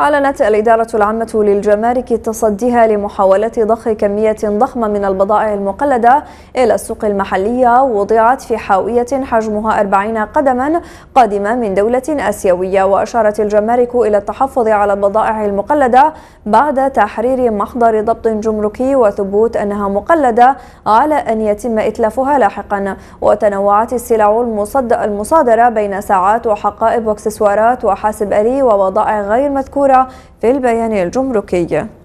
أعلنت الإدارة العامة للجمارك تصديها لمحاولة ضخ كمية ضخمة من البضائع المقلدة إلى السوق المحلية وضعت في حاوية حجمها 40 قدما قادمة من دولة آسيوية وأشارت الجمارك إلى التحفظ على البضائع المقلدة بعد تحرير محضر ضبط جمركي وثبوت أنها مقلدة على أن يتم إتلافها لاحقا وتنوعت السلع المصادرة بين ساعات وحقائب واكسسوارات وحاسب آلي ووضائع غير مذكورة المذكورة في البيان الجمركي